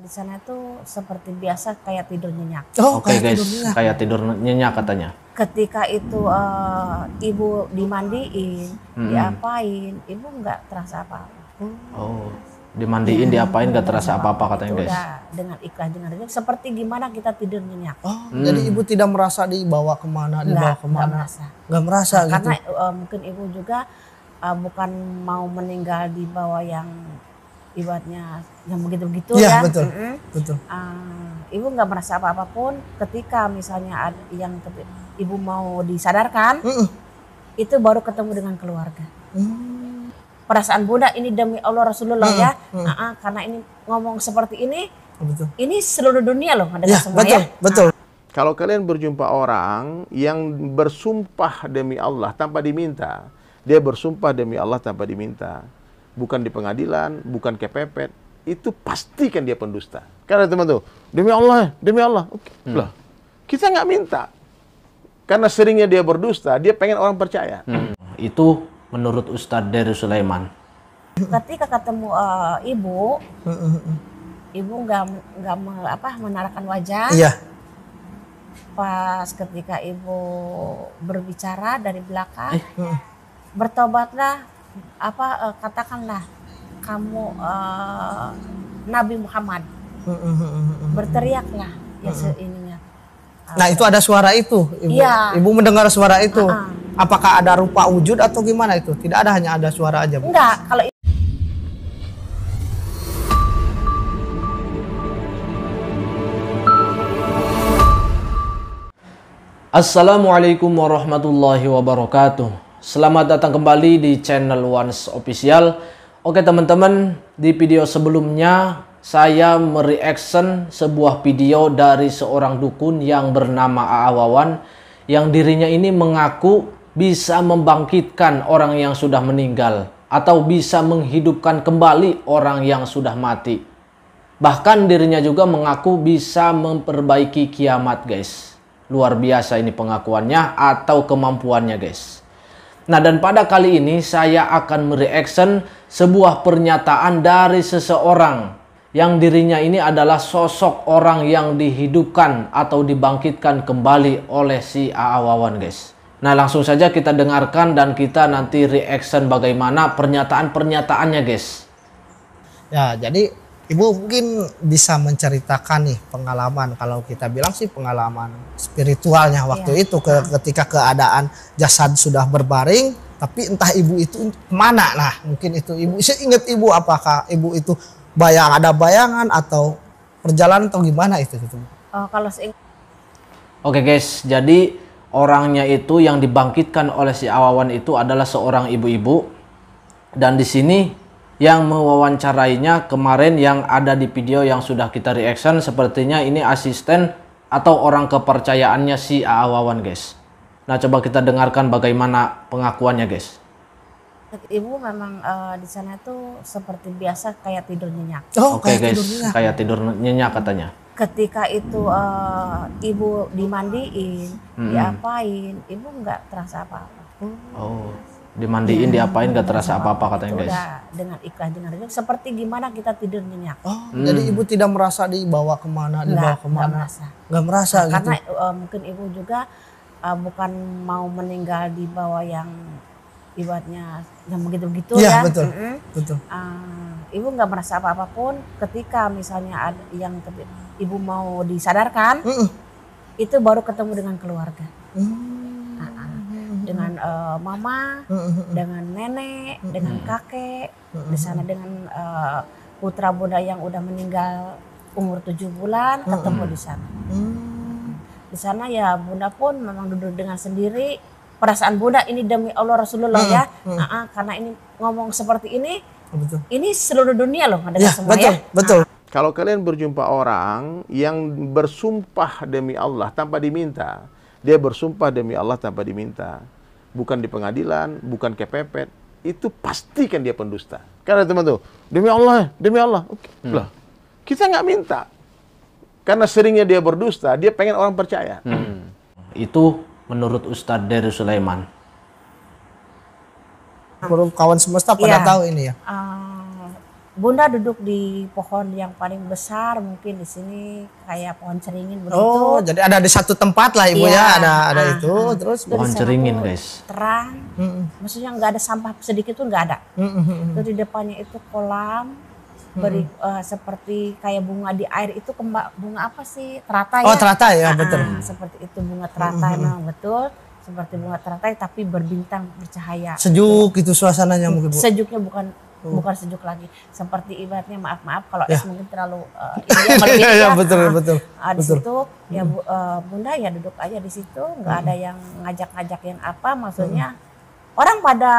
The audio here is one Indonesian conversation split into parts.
Di sana itu seperti biasa kayak tidur nyenyak. Oh, Oke okay, guys, tidur kayak tidur nyenyak katanya. Ketika itu uh, ibu dimandiin, hmm. diapain, ibu nggak terasa apa-apa. Oh, dimandiin, hmm. diapain nggak terasa iya. apa-apa katanya guys. dengan ikhlas dengan ikhlas. seperti gimana kita tidur nyenyak. Oh, hmm. jadi ibu tidak merasa dibawa kemana, dibawa nggak, kemana. Nggak merasa. Nggak merasa nah, gitu. Karena uh, mungkin ibu juga uh, bukan mau meninggal di bawah yang ibaratnya yang begitu-begitu iya, ya, kan. betul. Mm -hmm. Betul. Uh, ibu nggak merasa apa apapun ketika misalnya ada yang ibu mau disadarkan, mm -hmm. itu baru ketemu dengan keluarga. Mm. Perasaan Bunda ini demi Allah Rasulullah -hmm. ya, mm. Uh -uh, karena ini ngomong seperti ini, oh, betul. ini seluruh dunia loh ada ya, semua betul, ya. Betul. Nah. Kalau kalian berjumpa orang yang bersumpah demi Allah tanpa diminta, dia bersumpah demi Allah tanpa diminta bukan di pengadilan, bukan kepepet, itu pasti kan dia pendusta. Karena teman tuh, demi Allah, demi Allah. Okay. Hmm. lah kita nggak minta. Karena seringnya dia berdusta, dia pengen orang percaya. Hmm. Itu menurut Ustadz dari Sulaiman. Ketika ketemu uh, eh, ibu, ibu nggak nggak apa menarakan wajah. Iya. Pas ketika ibu berbicara dari belakang, eh. bertobatlah apa uh, katakanlah kamu uh, Nabi Muhammad berteriaklah ya seininya. Eh, nah itu ada suara itu, ibu. Ya. Ibu mendengar suara itu. Uh -uh. Apakah ada rupa wujud atau gimana itu? Tidak ada hanya ada suara aja. Bu. Enggak, kalau Assalamualaikum warahmatullahi wabarakatuh. Selamat datang kembali di channel Once Official. Oke teman-teman, di video sebelumnya saya mereaction sebuah video dari seorang dukun yang bernama Aawawan yang dirinya ini mengaku bisa membangkitkan orang yang sudah meninggal atau bisa menghidupkan kembali orang yang sudah mati. Bahkan dirinya juga mengaku bisa memperbaiki kiamat guys. Luar biasa ini pengakuannya atau kemampuannya guys. Nah dan pada kali ini saya akan mereaction sebuah pernyataan dari seseorang yang dirinya ini adalah sosok orang yang dihidupkan atau dibangkitkan kembali oleh si AA Wawan guys. Nah langsung saja kita dengarkan dan kita nanti reaction bagaimana pernyataan-pernyataannya guys. Ya jadi Ibu mungkin bisa menceritakan nih pengalaman kalau kita bilang sih pengalaman spiritualnya waktu iya. itu ke, ketika keadaan jasad sudah berbaring tapi entah ibu itu mana lah mungkin itu ibu saya ingat ibu apakah ibu itu bayang ada bayangan atau perjalanan atau gimana itu gitu. Oh kalau se- Oke guys jadi orangnya itu yang dibangkitkan oleh si Awawan itu adalah seorang ibu-ibu dan di sini yang mewawancarainya kemarin yang ada di video yang sudah kita reaction sepertinya ini asisten atau orang kepercayaannya si AA Wawan guys. Nah coba kita dengarkan bagaimana pengakuannya guys. Ibu memang uh, di sana itu seperti biasa kayak tidur nyenyak. Oh, Oke okay, guys, tidur kayak tidur nyenyak katanya. Ketika itu uh, ibu dimandiin, hmm. diapain, ibu nggak terasa apa-apa. Oh dimandiin, hmm. diapain gak terasa iya. apa-apa katanya guys. dengan ikhlas dengan seperti gimana kita tidur nyenyak. Oh, hmm. jadi ibu tidak merasa dibawa kemana, dibawa kemana. Gak merasa. merasa nah, gitu. Karena uh, mungkin ibu juga uh, bukan mau meninggal di bawah yang ibaratnya yang begitu-begitu iya, ya. Iya, betul. Mm -hmm. Betul. Uh, ibu nggak merasa apa-apa ketika misalnya ada yang ibu mau disadarkan, mm -mm. itu baru ketemu dengan keluarga. Mm dengan uh, mama, dengan nenek, dengan kakek, di sana dengan uh, putra bunda yang udah meninggal umur tujuh bulan ketemu di sana. Hmm. Di sana ya bunda pun memang duduk dengan sendiri perasaan bunda ini demi Allah Rasulullah ya, nah, karena ini ngomong seperti ini, oh, betul. ini seluruh dunia loh ada ya, semua betul, ya. Betul. Nah, kalau kalian berjumpa orang yang bersumpah demi Allah tanpa diminta, dia bersumpah demi Allah tanpa diminta bukan di pengadilan, bukan kepepet, itu pasti kan dia pendusta. Karena teman tuh, demi Allah, demi Allah. Okay. Hmm. lah kita nggak minta. Karena seringnya dia berdusta, dia pengen orang percaya. Hmm. hmm. Itu menurut Ustadz dari Sulaiman. kawan semesta pada ya. tahu ini ya. Uh Bunda duduk di pohon yang paling besar mungkin di sini kayak pohon ceringin begitu. Oh, jadi ada di satu tempat lah ibu ya, ya ada ada ah, itu ah, terus pohon ceringin guys. Terang, mm -mm. maksudnya nggak ada sampah sedikit tuh nggak ada. Mm -mm. Terus di depannya itu kolam beri mm -mm. uh, seperti kayak bunga di air itu kemba, bunga apa sih teratai? Oh ya? teratai ya ah, betul. Seperti itu bunga teratai mm -hmm. memang betul seperti bunga teratai tapi berbintang bercahaya. Sejuk itu, itu suasananya mungkin bu. Sejuknya bukan hmm. bukan sejuk lagi. Seperti ibaratnya maaf maaf kalau ya. es mungkin terlalu uh, ya, ya, betul nah, betul. Nah, di situ ya hmm. ya bu, uh, bunda ya duduk aja di situ, nggak hmm. ada yang ngajak-ngajak yang apa, maksudnya hmm. orang pada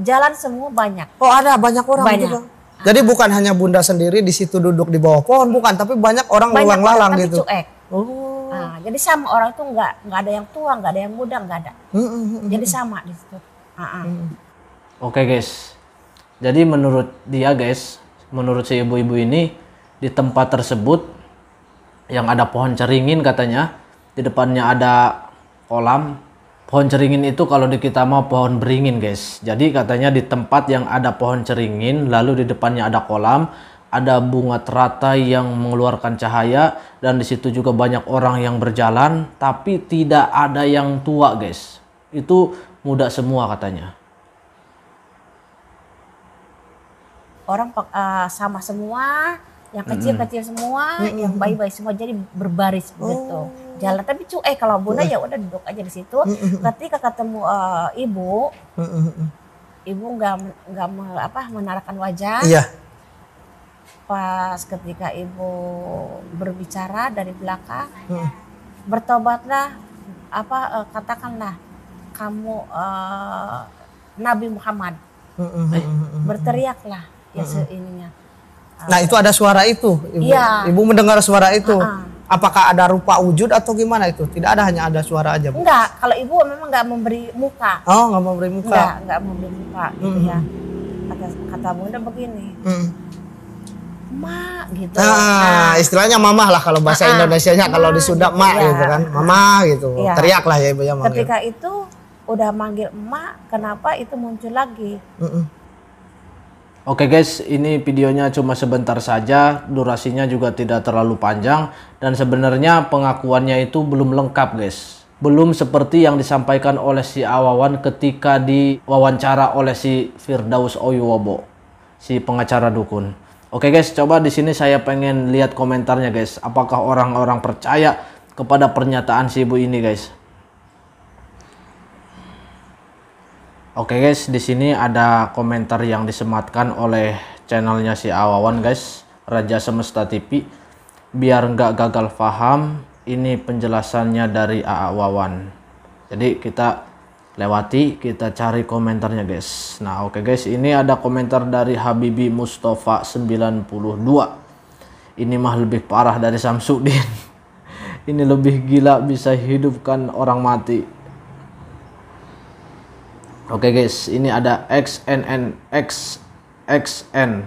jalan semua banyak. Oh ada banyak orang banyak. juga. Gitu. Ah. Jadi bukan hanya bunda sendiri di situ duduk di bawah pohon, bukan, tapi banyak orang luang lalang gitu. Oh. Nah, jadi sama orang itu nggak nggak ada yang tua, nggak ada yang muda, nggak ada. Mm -hmm. Jadi hmm. sama di situ. Uh Oke okay, guys, jadi menurut dia guys, menurut si ibu-ibu ini di tempat tersebut yang ada pohon ceringin katanya, di depannya ada kolam. Pohon ceringin itu kalau di kita mah pohon beringin guys. Jadi katanya di tempat yang ada pohon ceringin, lalu di depannya ada kolam, ada bunga teratai yang mengeluarkan cahaya dan di situ juga banyak orang yang berjalan tapi tidak ada yang tua guys. Itu muda semua katanya. orang uh, sama semua, yang kecil-kecil semua, mm -hmm. yang bayi-bayi semua jadi berbaris oh. begitu. Jalan tapi cuek eh, kalau bunda ya udah duduk aja di situ. Mm -hmm. Ketika ketemu uh, ibu, mm -hmm. ibu nggak nggak apa menarakan wajah. Yeah. Pas ketika ibu berbicara dari belakang, mm. bertobatlah apa uh, katakanlah kamu uh, Nabi Muhammad. Mm -hmm. Berteriaklah ya seininya. Uh, nah itu ada suara itu, ibu. Ya. Ibu mendengar suara itu. Uh -uh. Apakah ada rupa wujud atau gimana itu? Tidak ada hanya ada suara aja. Bu. Enggak, kalau ibu memang enggak memberi muka. Oh, nggak memberi muka. Enggak, enggak memberi muka, gitu hmm. ya. Kata kata bunda begini. Hmm. Mak gitu. Nah, nah, istilahnya mamah lah kalau bahasa uh, Indonesianya gitu, ma, kalau di Sunda gitu, mak ya. gitu kan. Mama gitu. Iya. Ya. Teriak lah ya ibu yang manggil. Ketika itu udah manggil emak, kenapa itu muncul lagi? Uh -uh Oke guys, ini videonya cuma sebentar saja, durasinya juga tidak terlalu panjang, dan sebenarnya pengakuannya itu belum lengkap guys. Belum seperti yang disampaikan oleh si Awawan ketika diwawancara oleh si Firdaus Oyuwobo, si pengacara dukun. Oke guys, coba di sini saya pengen lihat komentarnya guys, apakah orang-orang percaya kepada pernyataan si ibu ini guys. Oke okay guys, di sini ada komentar yang disematkan oleh channelnya si Awawan guys, Raja Semesta TV. Biar nggak gagal paham, ini penjelasannya dari Awawan. Jadi kita lewati, kita cari komentarnya guys. Nah oke okay guys, ini ada komentar dari Habibi Mustafa 92. Ini mah lebih parah dari Samsudin. ini lebih gila bisa hidupkan orang mati Oke okay guys, ini ada XNN X XN.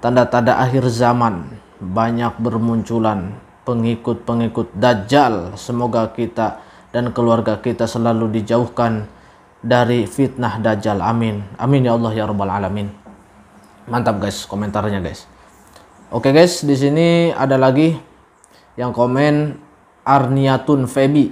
Tanda-tanda akhir zaman banyak bermunculan pengikut-pengikut dajjal. Semoga kita dan keluarga kita selalu dijauhkan dari fitnah dajjal. Amin. Amin ya Allah ya rabbal alamin. Mantap guys komentarnya guys. Oke okay guys, di sini ada lagi yang komen Arniatun Febi.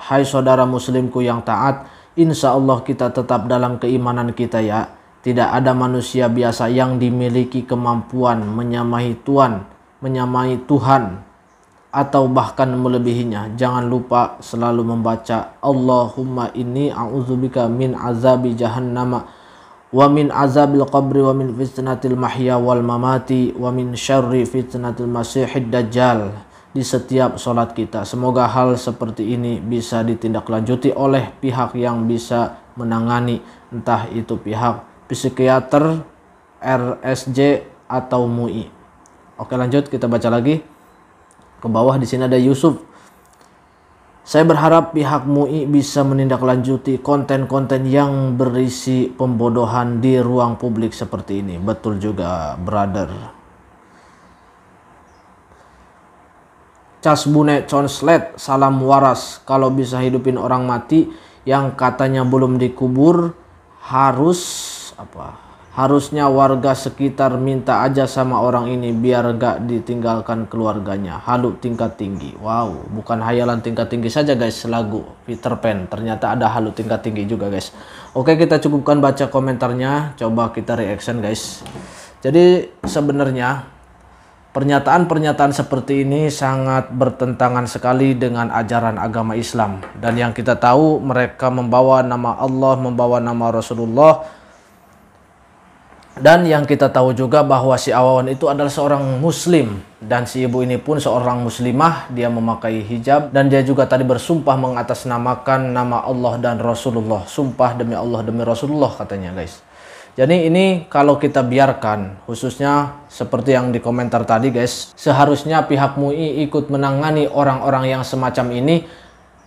Hai saudara muslimku yang taat, Insya Allah kita tetap dalam keimanan kita ya. Tidak ada manusia biasa yang dimiliki kemampuan menyamai Tuhan, menyamai Tuhan atau bahkan melebihinya. Jangan lupa selalu membaca Allahumma inni a'udzubika min azabi jahannama wa min azabil qabri wa min fitnatil mahya wal mamati wa min syarri fitnatil masihid dajjal di setiap sholat kita. Semoga hal seperti ini bisa ditindaklanjuti oleh pihak yang bisa menangani, entah itu pihak psikiater, RSJ, atau MUI. Oke lanjut kita baca lagi. Ke bawah di sini ada Yusuf. Saya berharap pihak MUI bisa menindaklanjuti konten-konten yang berisi pembodohan di ruang publik seperti ini. Betul juga, brother. Casbune Conslet salam waras kalau bisa hidupin orang mati yang katanya belum dikubur harus apa harusnya warga sekitar minta aja sama orang ini biar gak ditinggalkan keluarganya halu tingkat tinggi wow bukan hayalan tingkat tinggi saja guys lagu Peter Pan ternyata ada halu tingkat tinggi juga guys oke kita cukupkan baca komentarnya coba kita reaction guys jadi sebenarnya Pernyataan-pernyataan seperti ini sangat bertentangan sekali dengan ajaran agama Islam dan yang kita tahu mereka membawa nama Allah, membawa nama Rasulullah dan yang kita tahu juga bahwa si awan itu adalah seorang muslim dan si ibu ini pun seorang muslimah, dia memakai hijab dan dia juga tadi bersumpah mengatasnamakan nama Allah dan Rasulullah. Sumpah demi Allah demi Rasulullah katanya guys. Jadi ini kalau kita biarkan, khususnya seperti yang di komentar tadi guys, seharusnya pihak MUI ikut menangani orang-orang yang semacam ini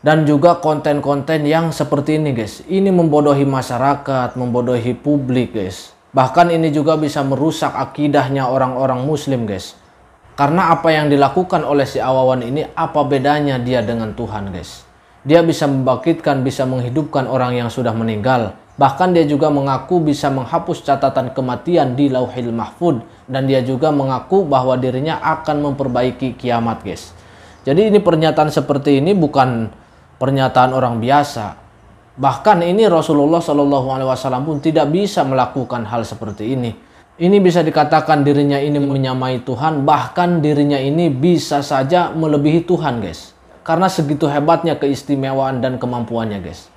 dan juga konten-konten yang seperti ini guys. Ini membodohi masyarakat, membodohi publik guys. Bahkan ini juga bisa merusak akidahnya orang-orang muslim guys. Karena apa yang dilakukan oleh si awawan ini apa bedanya dia dengan Tuhan guys. Dia bisa membangkitkan, bisa menghidupkan orang yang sudah meninggal Bahkan dia juga mengaku bisa menghapus catatan kematian di Lauhil Mahfud dan dia juga mengaku bahwa dirinya akan memperbaiki kiamat, guys. Jadi ini pernyataan seperti ini bukan pernyataan orang biasa. Bahkan ini Rasulullah Shallallahu alaihi wasallam pun tidak bisa melakukan hal seperti ini. Ini bisa dikatakan dirinya ini menyamai Tuhan, bahkan dirinya ini bisa saja melebihi Tuhan, guys. Karena segitu hebatnya keistimewaan dan kemampuannya, guys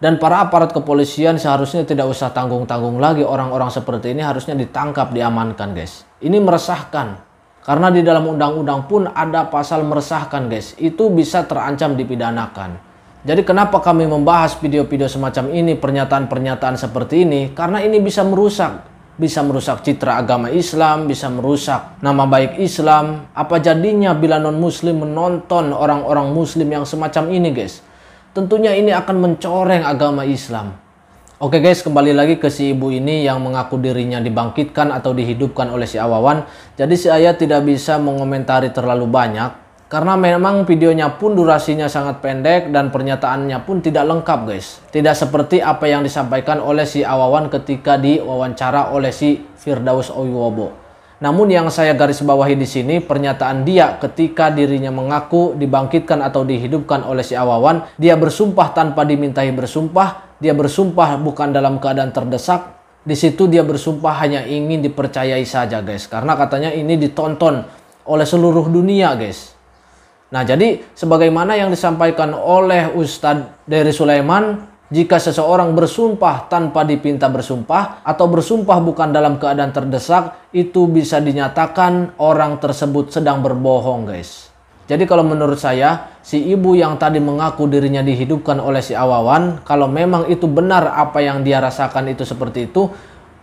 dan para aparat kepolisian seharusnya tidak usah tanggung-tanggung lagi orang-orang seperti ini harusnya ditangkap, diamankan guys. Ini meresahkan. Karena di dalam undang-undang pun ada pasal meresahkan guys. Itu bisa terancam dipidanakan. Jadi kenapa kami membahas video-video semacam ini, pernyataan-pernyataan seperti ini? Karena ini bisa merusak. Bisa merusak citra agama Islam, bisa merusak nama baik Islam. Apa jadinya bila non-muslim menonton orang-orang muslim yang semacam ini guys? tentunya ini akan mencoreng agama Islam. Oke guys, kembali lagi ke si ibu ini yang mengaku dirinya dibangkitkan atau dihidupkan oleh si Awawan. Jadi saya ayah tidak bisa mengomentari terlalu banyak karena memang videonya pun durasinya sangat pendek dan pernyataannya pun tidak lengkap guys. Tidak seperti apa yang disampaikan oleh si Awawan ketika diwawancara oleh si Firdaus Oyowo. Namun yang saya garis bawahi di sini pernyataan dia ketika dirinya mengaku dibangkitkan atau dihidupkan oleh si Awawan, dia bersumpah tanpa dimintai bersumpah, dia bersumpah bukan dalam keadaan terdesak. Di situ dia bersumpah hanya ingin dipercayai saja, guys. Karena katanya ini ditonton oleh seluruh dunia, guys. Nah, jadi sebagaimana yang disampaikan oleh Ustadz dari Sulaiman, jika seseorang bersumpah tanpa dipinta bersumpah atau bersumpah bukan dalam keadaan terdesak, itu bisa dinyatakan orang tersebut sedang berbohong, guys. Jadi kalau menurut saya, si ibu yang tadi mengaku dirinya dihidupkan oleh si awawan, kalau memang itu benar apa yang dia rasakan itu seperti itu,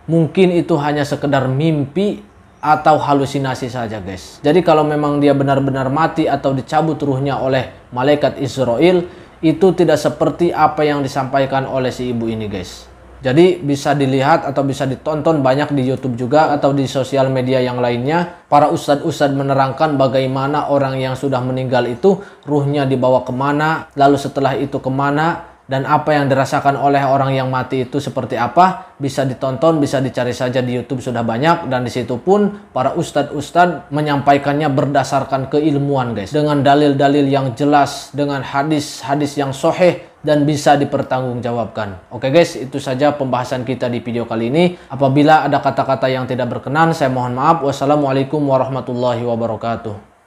mungkin itu hanya sekedar mimpi atau halusinasi saja guys. Jadi kalau memang dia benar-benar mati atau dicabut ruhnya oleh malaikat Israel, itu tidak seperti apa yang disampaikan oleh si ibu ini guys. Jadi bisa dilihat atau bisa ditonton banyak di YouTube juga atau di sosial media yang lainnya. Para ustadz-ustadz menerangkan bagaimana orang yang sudah meninggal itu ruhnya dibawa kemana, lalu setelah itu kemana, dan apa yang dirasakan oleh orang yang mati itu seperti apa bisa ditonton bisa dicari saja di YouTube sudah banyak dan di situ pun para ustadz-ustadz menyampaikannya berdasarkan keilmuan guys dengan dalil-dalil yang jelas dengan hadis-hadis yang soheh dan bisa dipertanggungjawabkan. Oke guys, itu saja pembahasan kita di video kali ini. Apabila ada kata-kata yang tidak berkenan, saya mohon maaf. Wassalamualaikum warahmatullahi wabarakatuh.